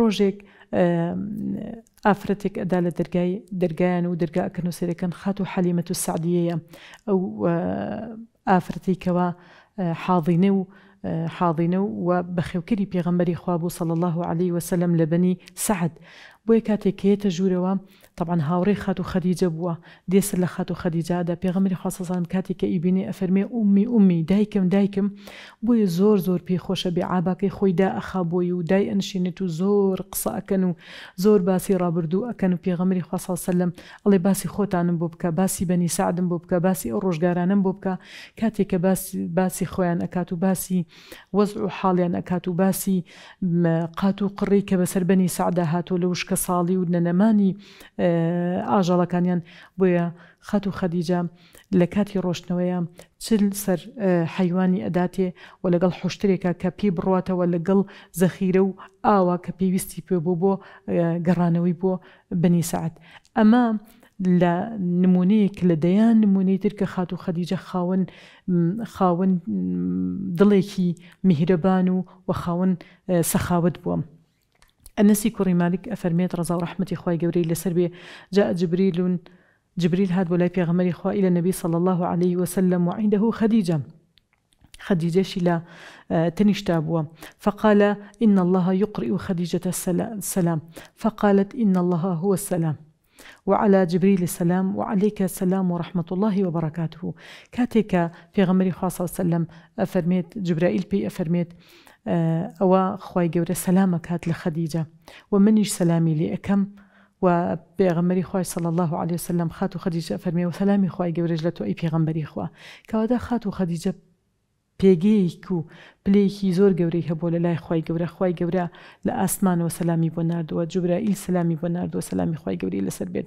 بروجيك افرتك ئەدا درجاي درجان ودرجا و دەرگا ئەکەنووسەرەکەن خات و حەلیمە و سعدیەیە ئەو ئافرەتێکەوە حاضینە و حاضینە و بەخێوکری پێغەمبەری خوا بوو الله عليه وسلم لبني سعد بۆیە کاتێکێتە ژوورەوە تەبان هاوڕێ خات و خەدیجە بووە دێسر لە خات و خەدیجادا پێغمەری خواستزان کاتێککە ئیبینێ ئەفەرمێ عمی عمی دایکم دایکم بۆیە زۆر زۆر پێی خۆشە بێ عاباکەی خۆی دا ئەخابۆی و دای ئەنشێنێت و زۆر قسە ئەەکەن و زۆر باسی ڕابردوو ئەەکەن و پێغمەری خواسەسەلم ئەڵێ باسی خۆتانم بۆ بکە باسی بەنی سعدم بۆ بکە باسی ئەو ڕۆژگارانم بۆ بکە کاتێککە باسی خۆیان ئەکات و باسی وەز و حاڵیان ئەکات و باسی قات و قڕی کە بەسەر بەنی سعدا هاتۆ لە وشک شککە ساڵی و نەنەمانی ئاژەڵەکانیان بۆیە خەت و خەدیجە لە کاتی ڕۆشتنەوەیە چل سەر حیوانی ئەداتێ و لەگەڵ حشتێکە کە پێی بڕاتەوە لەگەڵ زەخیرە و ئاوا کە پێویستی پێ بۆ بۆ گەڕانەوەی بۆ بنی سعات ئەمە لە نمونەیەک لە دەیان نمونەی تر کە خات و خەدیجە خاون خاون دڵێکی میهرەبان و و خاون سەخاوت بووم. أنسي كوري مالك أفرميت رضا ورحمة إخوائي جبريل گەوری جاء جبريل جبريل هاد ولاي في خوا إلى النبي صلى الله عليه وسلم وعنده خديجة خديجة شلا آه، تنشتابوا فقال إن الله يقرئ خديجة السلام فقالت إن الله هو السلام وعلى جبريل السلام وعليك السلام ورحمة الله وبركاته كاتك في غمر خاصة وسلم أفرميت جبرائيل بي أفرميت ئەوە خی گەورە سەلامە کات لە خەدیجە و منیش سەلامی لێ ئەەکەم و پێغمەری خی سەڵ الله عليه وسلم خات و خەدیجە فەرمی و سەلامی خی گەورەش لە تۆ ئەی پێغمبەری خوا کەوادا خات و خەدیجە پێگەیەک و پلەیەکی زۆر گەورەی هەبوو لە لای خی گەورە خی گەورە لە ئاسمانەوە سەلامی بۆ نردووە جوبرائیل سەلامی بۆ نردووە سەلامی خی گەوری لەسەر بێت.